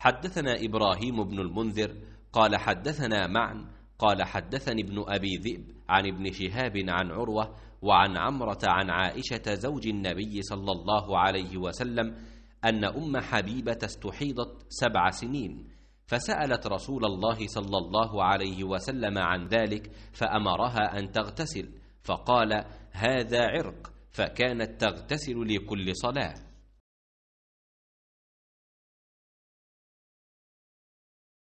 حدثنا إبراهيم بن المنذر قال حدثنا معن قال حدثني ابن أبي ذئب عن ابن شهاب عن عروة وعن عمرة عن عائشة زوج النبي صلى الله عليه وسلم أن أم حبيبة استحيضت سبع سنين فسألت رسول الله صلى الله عليه وسلم عن ذلك فأمرها أن تغتسل فقال هذا عرق فكانت تغتسل لكل صلاة